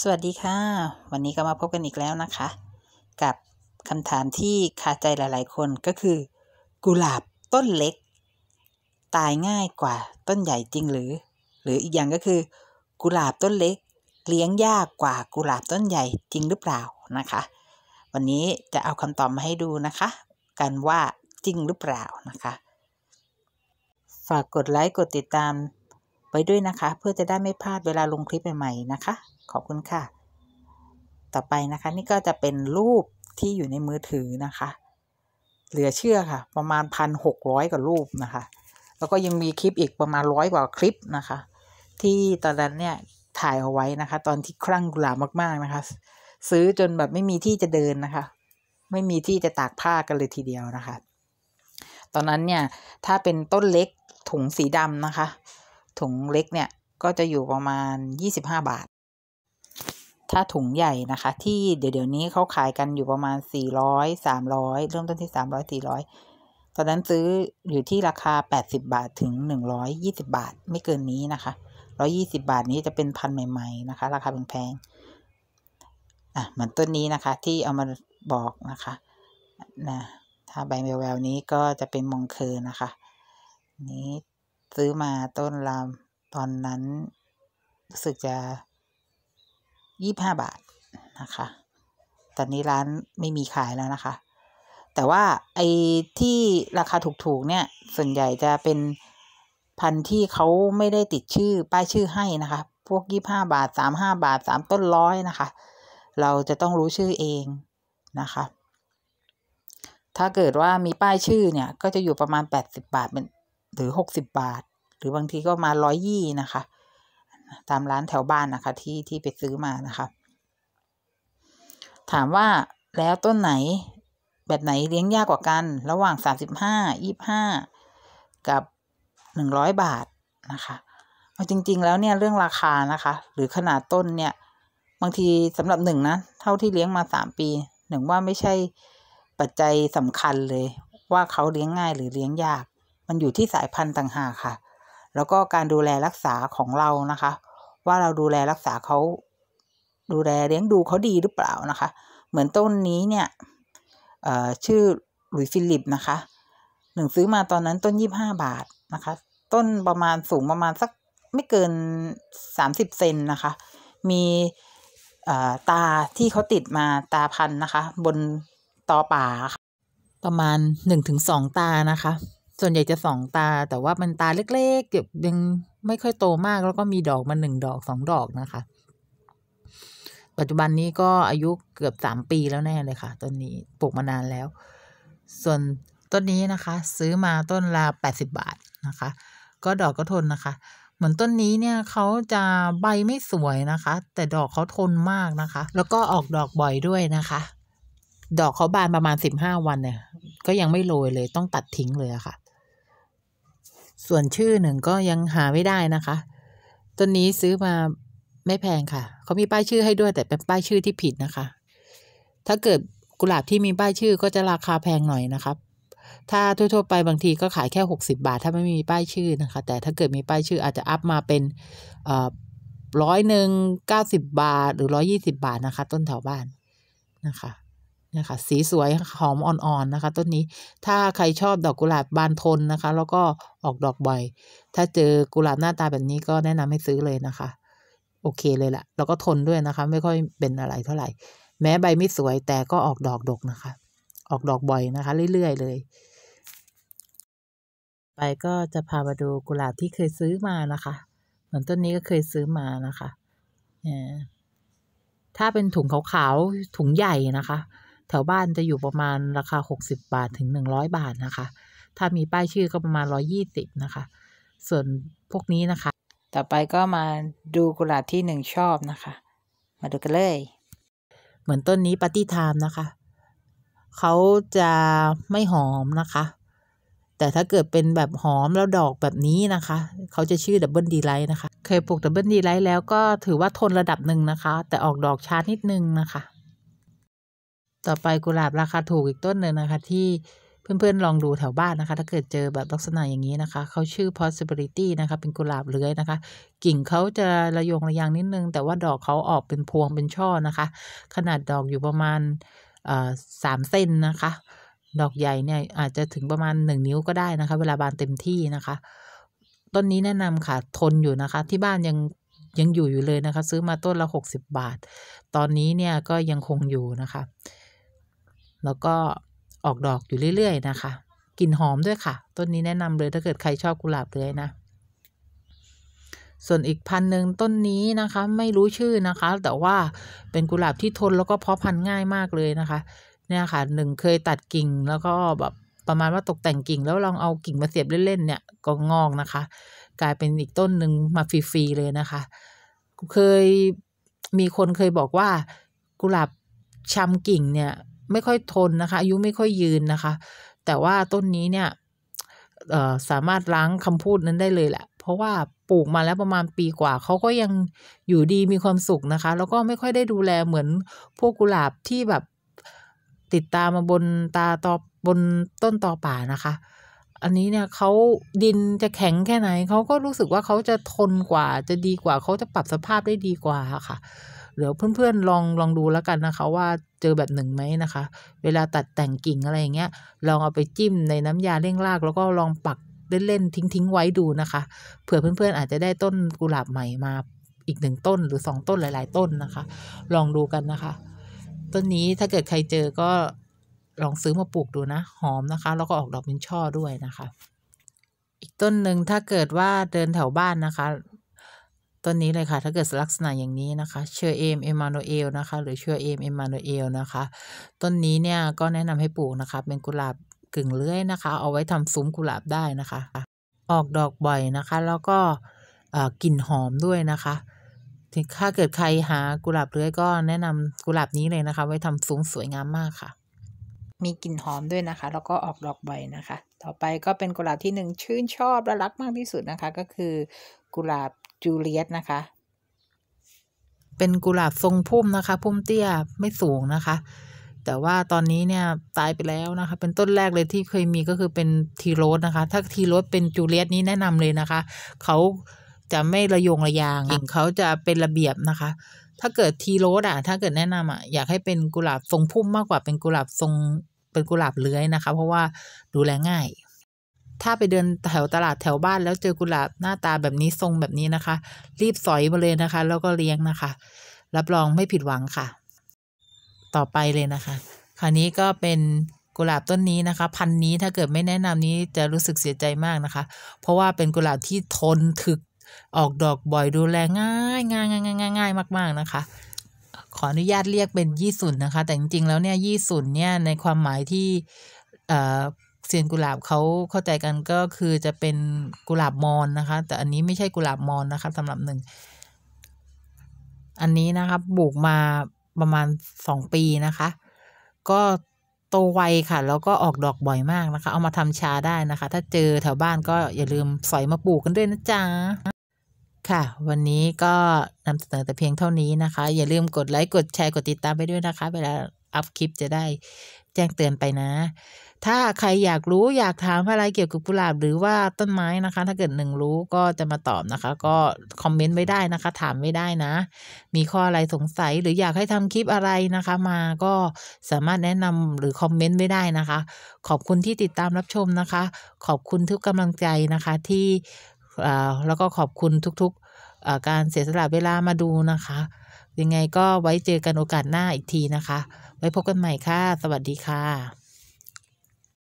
สวัสดีค่ะ วันนี้ก็มาพบกันอีกแล้วนะคะ กับคำถามที่คาใจหลายๆคนก็คือ กุหลาบต้นเล็ก ตายง่ายกว่าต้นใหญ่จริงหรือ หรืออีกอย่างก็คือ กุหลาบต้นเล็ก เลี้ยงยากกว่ากุหลาบต้นใหญ่จริงหรือเปล่านะคะ วันนี้จะเอาคำตอบมาให้ดูนะคะ กันว่าจริงหรือเปล่านะคะฝากกดไลค์กดติดตามไว้ด้วยนะคะ เพื่อจะได้ไม่พลาดเวลาลงคลิปใหม่ๆนะคะขอบคุณค่ะ ต่อไปนะคะ นี่ก็จะเป็นรูปที่อยู่ในมือถือนะคะ เหลือเชื่อค่ะ ประมาณพันหกร้อยกว่ารูปนะคะ แล้วก็ยังมีคลิปอีกประมาณร้อยกว่าคลิปนะคะ ที่ตอนนั้นเนี่ยถ่ายเอาไว้นะคะ ตอนที่คลั่งกุหลาบมากๆนะคะซื้อจนแบบไม่มีที่จะเดินนะคะ ไม่มีที่จะตากผ้ากันเลยทีเดียวนะคะ ตอนนั้นเนี่ยถ้าเป็นต้นเล็กถุงสีดำนะคะ ถุงเล็กเนี่ยก็จะอยู่ประมาณยี่สิบห้าบาทถ้าถุงใหญ่นะคะ ที่เดี๋ยวเดี๋ยวนี้เขาขายกันอยู่ประมาณ400 300เริ่มต้นที่300 400ตอนนั้นซื้ออยู่ที่ราคา80บาทถึง120บาทไม่เกินนี้นะคะ120บาทนี้จะเป็นพันใหม่ ๆ นะคะ ราคาแพงๆอ่ะเหมือนต้นนี้นะคะ ที่เอามาบอกนะคะนะถ้าใบ แววๆนี้ก็จะเป็นมองเคินะคะ นี้ซื้อมาต้นลำตอนนั้นรู้สึกจะยี่บห้าบาทนะคะ ตอนนี้ร้านไม่มีขายแล้วนะคะ แต่ว่าไอ้ที่ราคาถูกๆเนี่ย ส่วนใหญ่จะเป็นพันที่เขาไม่ได้ติดชื่อป้ายชื่อให้นะคะ พวกยี่บห้าบาทสามห้าบาท สามต้นร้อยนะคะ เราจะต้องรู้ชื่อเองนะคะ ถ้าเกิดว่ามีป้ายชื่อเนี่ย ก็จะอยู่ประมาณแปดสิบบาทเป็นหรือหกสิบบาท หรือบางทีก็มาร้อยยี่นะคะตามร้านแถวบ้านนะคะ ที่ที่ไปซื้อมานะคะ ถามว่าแล้วต้นไหนแบบไหนเลี้ยงยากกว่ากัน ระหว่าง 35 25กับ100 บาทนะคะเอาจริงๆแล้วเนี่ยเรื่องราคานะคะ หรือขนาดต้นเนี่ย บางทีสำหรับหนึ่งนะ เท่าที่เลี้ยงมา 3 ปีหนึ่งว่าไม่ใช่ปัจจัยสำคัญเลยว่าเขาเลี้ยงง่ายหรือเลี้ยงยาก มันอยู่ที่สายพันธุ์ต่างหากค่ะ แล้วก็การดูแลรักษาของเรานะคะว่าเราดูแลรักษาเขาดูแลเลี้ยงดูเขาดีหรือเปล่านะคะ เหมือนต้นนี้เนี่ยชื่อหลุยฟิลิปนะคะ หนึ่งซื้อมาตอนนั้นต้นยี่บห้าบาทนะคะ ต้นประมาณสูงประมาณสักไม่เกินสามสิบเซนนะคะ มีตาที่เขาติดมาตาพันนะคะ บนตอป่าประมาณหนึ่งถึงสองตานะคะ ส่วนใหญ่จะสองตาแต่ว่ามันตาเล็กๆ เก็บยังไม่ค่อยโตมากแล้วก็มีดอกมาหนึ่งดอกสองดอกนะคะ ปัจจุบันนี้ก็อายุเกือบสามปีแล้วแน่เลยค่ะต้นนี้ปลูกมานานแล้ว ส่วนต้นนี้นะคะ ซื้อมาต้นละแปดสิบบาทนะคะ ก็ดอกก็ทนนะคะ เหมือนต้นนี้เนี่ยเขาจะใบไม่สวยนะคะ แต่ดอกเขาทนมากนะคะ แล้วก็ออกดอกบ่อยด้วยนะคะ ดอกเขาบานประมาณสิบห้าวันเนี่ย ก็ยังไม่โรยเลยต้องตัดทิ้งเลยะคะ่ะส่วนชื่อหนึ่งก็ยังหาไม่ได้นะคะต้นนี้ซื้อมาไม่แพงค่ะ เขามีป้ายชื่อให้ด้วยแต่เป็นป้ายชื่อที่ผิดนะคะ ถ้าเกิดกุหลาบที่มีป้ายชื่อก็จะราคาแพงหน่อยนะครับ ถ้าทั่วๆ ไปบางทีก็ขายแค่60บาท ถ้าไม่มีป้ายชื่อนะคะ แต่ถ้าเกิดมีป้ายชื่ออาจจะอัพมาเป็นร้อยหนึ่งเก้าสิบบาทหรือร้อยี่สิบาทนะคะ ต้นแถวบ้านนะคะนะคะสีสวยหอมอ่อนๆนะคะต้นนี้ถ้าใครชอบดอกกุหลาบบานทนนะคะ แล้วก็ออกดอกบ่อย ถ้าเจอกุหลาบหน้าตาแบบนี้ก็แนะนำให้ซื้อเลยนะคะ โอเคเลยละแล้วก็ทนด้วยนะคะไม่ค่อยเป็นอะไรเท่าไหร่ แม้ใบไม่สวยแต่ก็ออกดอกดกนะคะ ออกดอกบ่อยนะคะ เรื่อยๆเลย ไปก็จะพามาดูกุหลาบที่เคยซื้อมานะคะ เหมือนต้นนี้ก็เคยซื้อมานะคะถ้าเป็นถุงขาวๆถุงใหญ่นะคะแถวบ้านจะอยู่ประมาณราคา 60 บาทถึง 100 บาทนะคะ ถ้ามีป้ายชื่อก็ประมาณ 120นะคะ ส่วนพวกนี้นะคะ ต่อไปก็มาดูกุหลาบที่หนึ่งชอบนะคะ มาดูกันเลย เหมือนต้นนี้ปาร์ตี้ไทม์นะคะ เขาจะไม่หอมนะคะ แต่ถ้าเกิดเป็นแบบหอมแล้วดอกแบบนี้นะคะ เขาจะชื่อดับเบิลดีไลท์นะคะ เคยปลูกดับเบิลดีไลท์แล้วก็ถือว่าทนระดับหนึ่งนะคะ แต่ออกดอกช้านิดนึงนะคะต่อไปกุหลาบราคาถูกอีกต้นหนึ่งนะคะ ที่เพื่อนๆลองดูแถวบ้านนะคะ ถ้าเกิดเจอแบบลักษณะอย่างนี้นะคะเขาชื่อ possibility นะคะเป็นกุหลาบเลื้อยนะคะ กิ่งเขาจะระยงระยางนิดนึง แต่ว่าดอกเขาออกเป็นพวงเป็นช่อนะคะ ขนาดดอกอยู่ประมาณสามเซนนะคะดอกใหญ่เนี่ยอาจจะถึงประมาณหนึ่งนิ้วก็ได้นะคะ เวลาบานเต็มที่นะคะต้นนี้แนะนำค่ะทนอยู่นะคะที่บ้านยังยังอยู่อยู่เลยนะคะ ซื้อมาต้นละหกสิบบาท ตอนนี้เนี่ยก็ยังคงอยู่นะคะแล้วก็ออกดอกอยู่เรื่อย ๆ นะคะ กลิ่นหอมด้วยค่ะ ต้นนี้แนะนำเลยถ้าเกิดใครชอบกุหลาบเลยนะ ส่วนอีกพันหนึ่งต้นนี้นะคะไม่รู้ชื่อนะคะ แต่ว่าเป็นกุหลาบที่ทนแล้วก็เพาะพันธุ์ง่ายมากเลยนะคะเนี่ยค่ะหนึ่งเคยตัดกิ่งแล้วก็แบบประมาณว่าตกแต่งกิ่ง แล้วลองเอากิ่งมาเสียบเล่นๆเนี่ยก็งอกนะคะ กลายเป็นอีกต้นหนึ่งมาฟรีๆเลยนะคะ เคยมีคนเคยบอกว่า กุหลาบชำกิ่งเนี่ยไม่ค่อยทนนะคะ อายุไม่ค่อยยืนนะคะ แต่ว่าต้นนี้เนี่ยสามารถล้างคำพูดนั้นได้เลยแหละ เพราะว่าปลูกมาแล้วประมาณปีกว่าเขาก็ยังอยู่ดีมีความสุขนะคะ แล้วก็ไม่ค่อยได้ดูแลเหมือนพวกกุหลาบที่แบบติดตามาบนตาตอบนต้นตอป่านะคะ อันนี้เนี่ยเขาดินจะแข็งแค่ไหนเขาก็รู้สึกว่าเขาจะทนกว่า จะดีกว่าเขาจะปรับสภาพได้ดีกว่าค่ะเดี๋ยวเพื่อนๆลองลองดูแล้วกันนะคะ ว่าเจอแบบหนึ่งไหมนะคะ เวลาตัดแต่งกิ่งอะไรอย่างเงี้ยลองเอาไปจิ้มในน้ำยาเร่งราก แล้วก็ลองปักเล่นๆทิ้งๆไว้ดูนะคะ เผื่อเพื่อนๆอาจจะได้ต้นกุหลาบใหม่มาอีกหนึ่งต้นหรือสองต้นหลายๆ ต้นนะคะ ลองดูกันนะคะ ต้นนี้ถ้าเกิดใครเจอก็ลองซื้อมาปลูกดูนะ หอมนะคะ แล้วก็ออกดอกเป็นช่อด้วยนะคะ อีกต้นหนึ่งถ้าเกิดว่าเดินแถวบ้านนะคะต้นนี้เลยค่ะถ้าเกิดลักษณะอย่างนี้นะคะเชอเอมเอมานูเอลนะคะ หรือเชอเอมเอมานูเอลนะคะ ต้นนี้เนี่ยก็แนะนำให้ปลูกนะคะ เป็นกุหลาบกึ่งเลื้อยนะคะ เอาไว้ทำซุ้มกุหลาบได้นะคะ ออกดอกบ่อยนะคะ แล้วก็กลิ่นหอมด้วยนะคะถ้าเกิดใครหากุหลาบเลื้อยก็แนะนำกุหลาบนี้เลยนะคะ ไว้ทำซุ้มสวยงามมากค่ะ มีกลิ่นหอมด้วยนะคะ แล้วก็ออกดอกบ่อยนะคะ ต่อไปก็เป็นกุหลาบที่หนึ่งชื่นชอบและรักมากที่สุดนะคะ ก็คือกุหลาบจูเลียตนะคะ เป็นกุหลาบทรงพุ่มนะคะ พุ่มเตี้ยไม่สูงนะคะ แต่ว่าตอนนี้เนี่ยตายไปแล้วนะคะ เป็นต้นแรกเลยที่เคยมีก็คือเป็นทีโรสนะคะ ถ้าทีโรสเป็นจูเลียตนี้แนะนำเลยนะคะเขาจะไม่ระยงระยางงเขาจะเป็นระเบียบนะคะ ถ้าเกิดทีโรสอ่ะถ้าเกิดแนะนำอ่ะอยากให้เป็นกุหลาบทรงพุ่มมากกว่าเป็นกุหลาบทรงเป็นกุหลาบเลื้อยนะคะ เพราะว่าดูแลง่ายถ้าไปเดินแถวตลาดแถวบ้านแล้วเจอกุหลาบหน้าตาแบบนี้ทรงแบบนี้นะคะ รีบสอยมาเลยนะคะ แล้วก็เลี้ยงนะคะ รับรองไม่ผิดหวังค่ะ ต่อไปเลยนะคะ คราวนี้ก็เป็นกุหลาบต้นนี้นะคะ พันนี้ถ้าเกิดไม่แนะนำนี้จะรู้สึกเสียใจมากนะคะ เพราะว่าเป็นกุหลาบที่ทนถึกออกดอกบ่อยดูแลง่ายง่ายง่ายง่ายง่ายมาก ๆ นะคะ ขออนุญาตเรียกเป็นยี่สุนนะคะ แต่จริงๆแล้วเนี่ยยี่สุนเนี่ยในความหมายที่เซียนกุหลาบเขาเข้าใจกันก็คือจะเป็นกุหลาบมอนนะคะ แต่อันนี้ไม่ใช่กุหลาบมอนนะคะสำหรับหนึ่งอันนี้นะคะปลูกมาประมาณสองปีนะคะ ก็โตไวค่ะแล้วก็ออกดอกบ่อยมากนะคะ เอามาทำชาได้นะคะ ถ้าเจอแถวบ้านก็อย่าลืมสอยมาปลูกกันด้วยนะจ๊ะค่ะ วันนี้ก็นำเสนอแต่เพียงเท่านี้นะคะ อย่าลืมกดไลค์กดแชร์กดติดตามไปด้วยนะคะเวลาอัพคลิปจะได้แจ้งเตือนไปนะ ถ้าใครอยากรู้อยากถามอะไรเกี่ยวกับกุหลาบหรือว่าต้นไม้นะคะ ถ้าเกิดหนึ่งรู้ก็จะมาตอบนะคะ ก็คอมเมนต์ไว้ได้นะคะ ถามไว้ได้นะ มีข้ออะไรสงสัยหรืออยากให้ทำคลิปอะไรนะคะ มาก็สามารถแนะนำหรือคอมเมนต์ไว้ได้นะคะ ขอบคุณที่ติดตามรับชมนะคะ ขอบคุณทุกกำลังใจนะคะ ที่แล้วก็ขอบคุณทุกๆการเสียสละเวลามาดูนะคะยังไงก็ไว้เจอกันโอกาสหน้าอีกทีนะคะ ไว้พบกันใหม่ค่ะ สวัสดีค่ะ